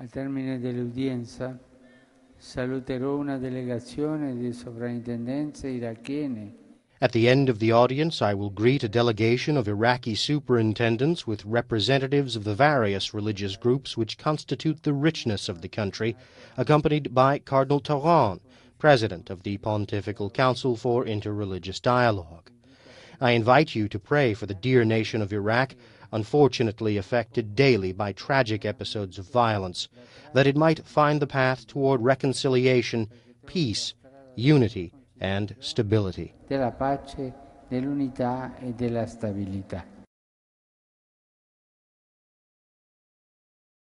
Al termine dell'udienza saluterò una delegazione di sovrintendenze irachene. At the end of the audience, I will greet a delegation of Iraqi superintendents with representatives of the various religious groups which constitute the richness of the country, accompanied by Cardinal Taran, President of the Pontifical Council for Interreligious Dialogue. I invite you to pray for the dear nation of Iraq, unfortunately affected daily by tragic episodes of violence, that it might find the path toward reconciliation, peace, unity, and stability.